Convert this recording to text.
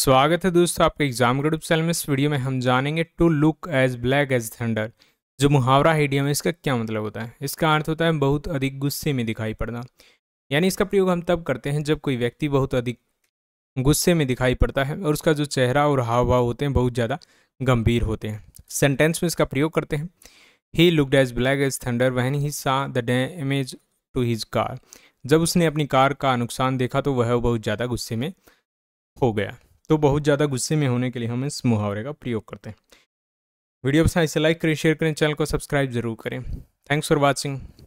स्वागत है दोस्तों आपके एग्जाम ग्रुप चैनल में इस वीडियो में हम जानेंगे to look as black as thunder जो मुहावरा हेडियम है इसका क्या मतलब होता है इसका अर्थ होता है बहुत अधिक गुस्से में दिखाई पड़ना यानी इसका प्रयोग हम तब करते हैं जब कोई व्यक्ति बहुत अधिक गुस्से में दिखाई पड़ता है और उसका जो चेहरा और हाव भाव होते हैं बहुत ज़्यादा गंभीर होते हैं सेंटेंस में इसका प्रयोग करते हैं he looked as black as thunder when he saw the damage to his car जब उसने अपनी कार का नुकसान देखा तो वह बहुत ज़्यादा गुस्से में हो गया तो बहुत ज़्यादा गुस्से में होने के लिए हम इस मुहावरे का प्रयोग करते हैं वीडियो पसंद इसे लाइक करें शेयर करें चैनल को सब्सक्राइब जरूर करें थैंक्स फॉर वॉचिंग